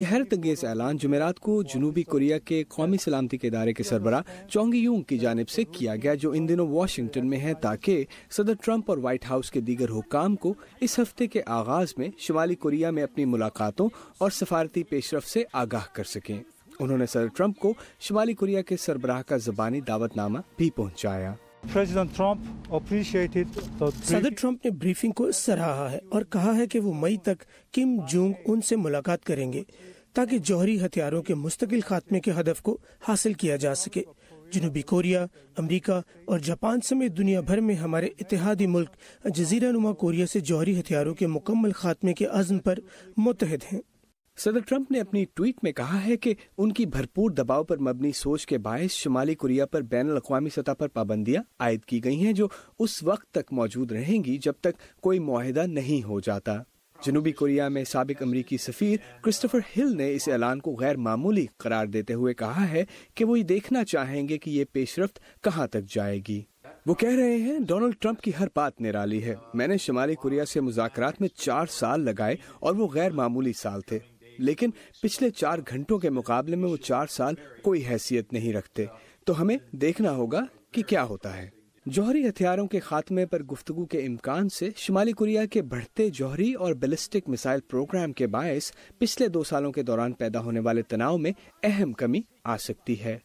یہ حیرت انگیز اعلان جمعرات کو جنوبی کوریا کے قومی سلامتی کے ادارے کے سربراہ چونگی یونگ کی جانب سے کیا گیا جو ان دنوں واشنگٹن میں ہے تاکہ صدر ٹرمپ اور وائٹ ہاؤس کے دیگر حکام کو اس ہفتے کے آغاز میں شمالی کوریا میں اپنی ملاقاتوں اور سفارتی پیش رفت سے آگاہ کر سکیں انہوں نے صدر ٹرمپ کو شمالی کوریا کے سربراہ کا زبانی دعوت نامہ بھی پہنچایا صدر ٹرمپ نے بریفنگ کو سراہا ہے اور کہا ہے کہ وہ مئی تک کم جونگ ان سے ملاقات کریں گے تاکہ جوہری ہتھیاروں کے مستقل خاتمے کے ہدف کو حاصل کیا جا سکے جنوبی کوریا امریکہ اور جاپان سمیت دنیا بھر میں ہمارے اتحادی ملک جزیرہ نما کوریا سے جوہری ہتھیاروں کے مکمل خاتمے کے عزم پر متحد ہیں صدر ٹرمپ نے اپنی ٹویٹ میں کہا ہے کہ ان کی بھرپور دباؤ پر مبنی سوچ کے باعث شمالی کوریا پر بین الاقوامی سطح پر پابندیاں عائد کی گئی ہیں جو اس وقت تک موجود رہیں گی جب تک کوئی معاہدہ نہیں ہو جاتا جنوبی کوریا میں سابق امریکی سفیر کرسٹفر ہل نے اس اعلان کو غیر معمولی قرار دیتے ہوئے کہا ہے کہ وہ یہ دیکھنا چاہیں گے کہ یہ پیش رفت کہاں تک جائے گی وہ کہہ رہے ہیں ڈونلڈ ٹرمپ کی ہر بات نرالی ہے میں نے شمالی کوریا سے مذاکرات میں چار سال لگائے اور وہ غیر معمولی سال تھے لیکن پچھلے چار گھنٹوں کے مقابلے میں وہ چار سال کوئی حیثیت نہیں رکھتے تو ہمیں دیکھنا ہوگا کہ کیا ہوتا ہے جوہری ہتھیاروں کے خاتمے پر گفتگو کے امکان سے شمالی کوریا کے بڑھتے جوہری اور بیلسٹک مسائل پروگرام کے باعث پچھلے دو سالوں کے دوران پیدا ہونے والے تناؤ میں اہم کمی آ سکتی ہے